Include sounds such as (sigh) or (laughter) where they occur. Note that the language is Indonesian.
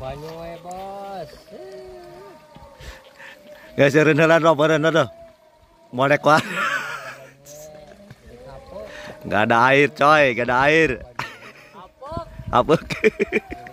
banyu we, Bos. Geserin heula do beureun do. Molek wae. Enggak ada air, coy. Enggak ada air. apa? Apuk. (laughs)